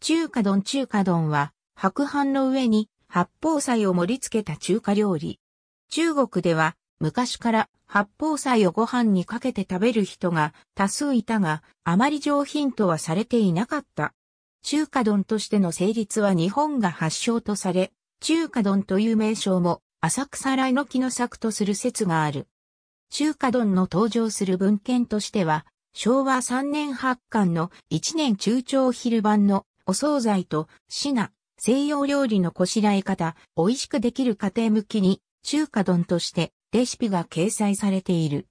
中華丼中華丼は、白飯の上に八宝菜を盛り付けた中華料理。中国では、昔から八宝菜をご飯にかけて食べる人が多数いたが、あまり上品とはされていなかった。中華丼としての成立は日本が発祥とされ、中華丼という名称も浅草来の木の作とする説がある。中華丼の登場する文献としては、昭和3年発刊の1年中朝昼版のお惣菜と品、西洋料理のこしらえ方、美味しくできる家庭向きに、中華丼としてレシピが掲載されている。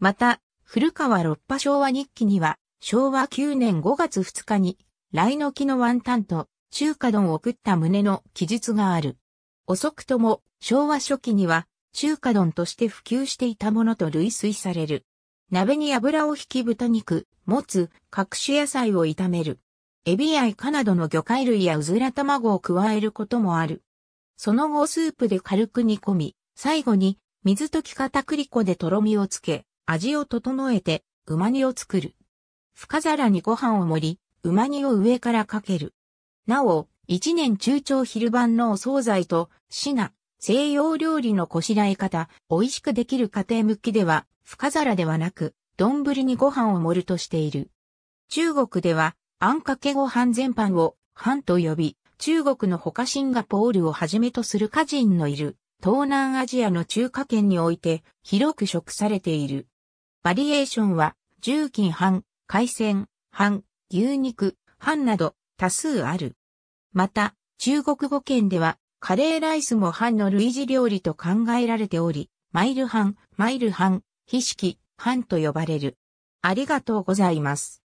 また、古川六波昭和日記には、昭和9年5月2日に、来の木のワンタンと中華丼を食った旨の記述がある。遅くとも昭和初期には中華丼として普及していたものと類推される。鍋に油を引き豚肉、もつ、各種野菜を炒める。エビやイカなどの魚介類やうずら卵を加えることもある。その後スープで軽く煮込み、最後に水溶き片栗粉でとろみをつけ、味を整えて、うま煮を作る。深皿にご飯を盛り、うま煮を上からかける。なお、一年中長昼晩のお惣菜と、シナ、西洋料理のこしらえ方、美味しくできる家庭向きでは、深皿ではなく、丼にご飯を盛るとしている。中国では、あんかけご飯全般を、飯と呼び、中国の他シンガポールをはじめとする家人のいる、東南アジアの中華圏において、広く食されている。バリエーションは、重金飯、海鮮、飯、牛肉、飯など、多数ある。また、中国語圏では、カレーライスも飯の類似料理と考えられており、マイル飯、マイル飯、ひしき、飯と呼ばれる。ありがとうございます。